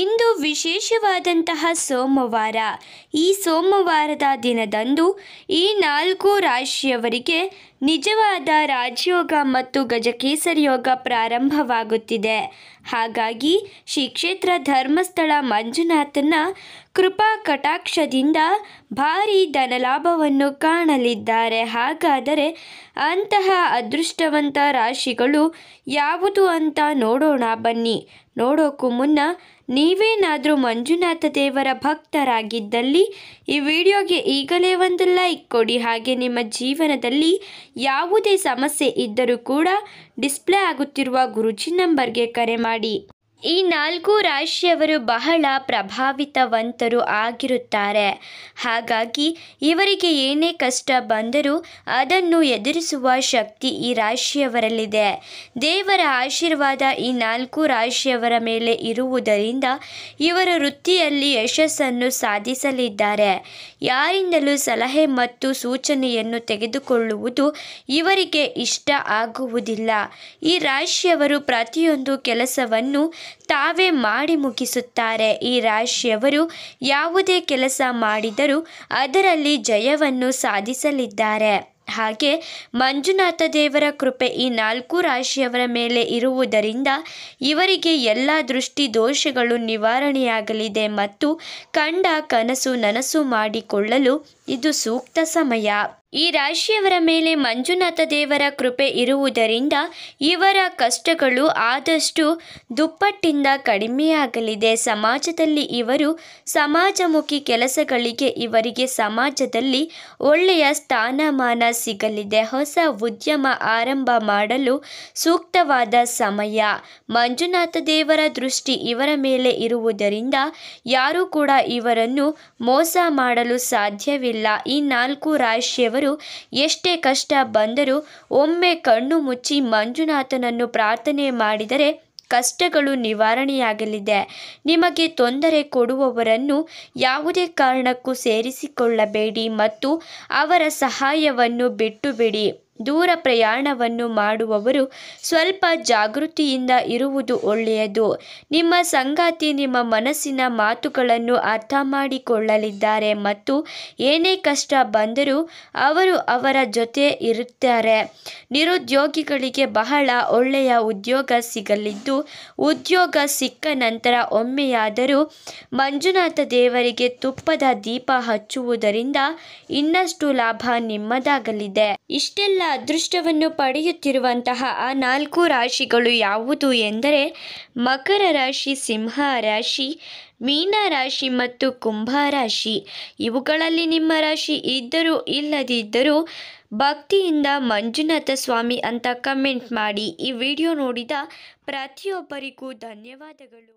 ಇಂದು ವಿಶೇಷವಾದಂತಹ ಸೋಮವಾರ ಈ ಸೋಮವಾರದ ದಿನದಂದು ಈ ನಾಲ್ಕು ರಾಶಿಯವರಿಗೆ ನಿಜವಾದ ರಾಜಯೋಗ ಮತ್ತು ಗಜಕೇಸರಿ ಯೋಗ ಪ್ರಾರಂಭವಾಗುತ್ತಿದೆ ಹಾಗಾಗಿ ಶ್ರೀ ಕ್ಷೇತ್ರ ಧರ್ಮಸ್ಥಳ ಮಂಜುನಾಥನ ಕೃಪಾ ಕಟಾಕ್ಷದಿಂದ ಭಾರೀ ಧನಲಾಭವನ್ನು ಕಾಣಲಿದ್ದಾರೆ ಹಾಗಾದರೆ ಅಂತಹ ಅದೃಷ್ಟವಂತ ರಾಶಿಗಳು ಯಾವುದು ಅಂತ ನೋಡೋಣ ಬನ್ನಿ ನೋಡೋಕ್ಕೂ ಮುನ್ನ ನೀವೇನಾದರೂ ಮಂಜುನಾಥ ದೇವರ ಭಕ್ತರಾಗಿದ್ದಲ್ಲಿ ಈ ವಿಡಿಯೋಗೆ ಈಗಲೇ ಒಂದು ಲೈಕ್ ಕೊಡಿ ಹಾಗೆ ನಿಮ್ಮ ಜೀವನದಲ್ಲಿ ಯಾವುದೇ ಸಮಸ್ಯೆ ಇದ್ದರೂ ಕೂಡ ಡಿಸ್ಪ್ಲೇ ಆಗುತ್ತಿರುವ ಗುರುಜಿ ನಂಬರ್ಗೆ ಕರೆ ಮಾಡಿ ಈ ನಾಲ್ಕು ರಾಶಿಯವರು ಬಹಳ ಪ್ರಭಾವಿತವಂತರು ಆಗಿರುತ್ತಾರೆ ಹಾಗಾಗಿ ಇವರಿಗೆ ಏನೇ ಕಷ್ಟ ಬಂದರೂ ಅದನ್ನು ಎದುರಿಸುವ ಶಕ್ತಿ ಈ ರಾಶಿಯವರಲ್ಲಿದೆ ದೇವರ ಆಶೀರ್ವಾದ ಈ ನಾಲ್ಕು ರಾಶಿಯವರ ಮೇಲೆ ಇರುವುದರಿಂದ ಇವರ ವೃತ್ತಿಯಲ್ಲಿ ಯಶಸ್ಸನ್ನು ಸಾಧಿಸಲಿದ್ದಾರೆ ಯಾರಿಂದಲೂ ಸಲಹೆ ಮತ್ತು ಸೂಚನೆಯನ್ನು ತೆಗೆದುಕೊಳ್ಳುವುದು ಇವರಿಗೆ ಇಷ್ಟ ಆಗುವುದಿಲ್ಲ ಈ ರಾಶಿಯವರು ಪ್ರತಿಯೊಂದು ಕೆಲಸವನ್ನು ತಾವೇ ಮಾಡಿ ಮುಗಿಸುತ್ತಾರೆ ಈ ರಾಶಿಯವರು ಯಾವುದೇ ಕೆಲಸ ಮಾಡಿದರೂ ಅದರಲ್ಲಿ ಜಯವನ್ನು ಸಾಧಿಸಲಿದ್ದಾರೆ ಹಾಗೆ ಮಂಜುನಾಥ ದೇವರ ಕೃಪೆ ಈ ನಾಲ್ಕು ರಾಶಿಯವರ ಮೇಲೆ ಇರುವುದರಿಂದ ಇವರಿಗೆ ಎಲ್ಲ ದೃಷ್ಟಿ ದೋಷಗಳು ನಿವಾರಣೆಯಾಗಲಿದೆ ಮತ್ತು ಕಂಡ ಕನಸು ನನಸು ಮಾಡಿಕೊಳ್ಳಲು ಇದು ಸೂಕ್ತ ಸಮಯ ಈ ರಾಶಿಯವರ ಮೇಲೆ ಮಂಜುನಾಥ ದೇವರ ಕೃಪೆ ಇರುವುದರಿಂದ ಇವರ ಕಷ್ಟಗಳು ಆದಷ್ಟು ದುಪ್ಪಟ್ಟಿಂದ ಕಡಿಮೆಯಾಗಲಿದೆ ಸಮಾಜದಲ್ಲಿ ಇವರು ಸಮಾಜಮುಖಿ ಕೆಲಸಗಳಿಗೆ ಇವರಿಗೆ ಸಮಾಜದಲ್ಲಿ ಒಳ್ಳೆಯ ಸ್ಥಾನಮಾನ ಸಿಗಲಿದೆ ಹೊಸ ಉದ್ಯಮ ಆರಂಭ ಮಾಡಲು ಸೂಕ್ತವಾದ ಸಮಯ ಮಂಜುನಾಥ ದೇವರ ದೃಷ್ಟಿ ಇವರ ಮೇಲೆ ಇರುವುದರಿಂದ ಯಾರೂ ಕೂಡ ಇವರನ್ನು ಮೋಸ ಮಾಡಲು ಸಾಧ್ಯವಿಲ್ಲ ಇಲ್ಲ ಈ ನಾಲ್ಕು ರಾಶಿಯವರು ಎಷ್ಟೇ ಕಷ್ಟ ಬಂದರೂ ಒಮ್ಮೆ ಕಣ್ಣು ಮುಚ್ಚಿ ಮಂಜುನಾಥನನ್ನು ಪ್ರಾರ್ಥನೆ ಮಾಡಿದರೆ ಕಷ್ಟಗಳು ನಿವಾರಣೆಯಾಗಲಿದೆ ನಿಮಗೆ ತೊಂದರೆ ಕೊಡುವವರನ್ನು ಯಾವುದೇ ಕಾರಣಕ್ಕೂ ಸೇರಿಸಿಕೊಳ್ಳಬೇಡಿ ಮತ್ತು ಅವರ ಸಹಾಯವನ್ನು ಬಿಟ್ಟು ಬಿಡಿ ದೂರ ಪ್ರಯಾಣವನ್ನು ಮಾಡುವವರು ಸ್ವಲ್ಪ ಜಾಗೃತಿಯಿಂದ ಇರುವುದು ಒಳ್ಳೆಯದು ನಿಮ್ಮ ಸಂಗಾತಿ ನಿಮ್ಮ ಮನಸ್ಸಿನ ಮಾತುಗಳನ್ನು ಅರ್ಥ ಮಾಡಿಕೊಳ್ಳಲಿದ್ದಾರೆ ಮತ್ತು ಏನೇ ಕಷ್ಟ ಬಂದರೂ ಅವರು ಅವರ ಜೊತೆ ಇರುತ್ತಾರೆ ನಿರುದ್ಯೋಗಿಗಳಿಗೆ ಬಹಳ ಒಳ್ಳೆಯ ಉದ್ಯೋಗ ಸಿಗಲಿದ್ದು ಉದ್ಯೋಗ ಸಿಕ್ಕ ನಂತರ ಒಮ್ಮೆಯಾದರೂ ಮಂಜುನಾಥ ದೇವರಿಗೆ ತುಪ್ಪದ ದೀಪ ಹಚ್ಚುವುದರಿಂದ ಇನ್ನಷ್ಟು ಲಾಭ ನಿಮ್ಮದಾಗಲಿದೆ ಇಷ್ಟೆಲ್ಲ ಅದೃಷ್ಟವನ್ನು ಪಡೆಯುತ್ತಿರುವಂತಹ ಆ ನಾಲ್ಕು ರಾಶಿಗಳು ಯಾವುದು ಎಂದರೆ ಮಕರ ರಾಶಿ ಸಿಂಹ ರಾಶಿ ಮೀನ ರಾಶಿ ಮತ್ತು ಕುಂಭ ರಾಶಿ ಇವುಗಳಲ್ಲಿ ನಿಮ್ಮ ರಾಶಿ ಇದ್ದರೂ ಇಲ್ಲದಿದ್ದರೂ ಭಕ್ತಿಯಿಂದ ಮಂಜುನಾಥ ಸ್ವಾಮಿ ಅಂತ ಕಮೆಂಟ್ ಮಾಡಿ ಈ ವಿಡಿಯೋ ನೋಡಿದ ಪ್ರತಿಯೊಬ್ಬರಿಗೂ ಧನ್ಯವಾದಗಳು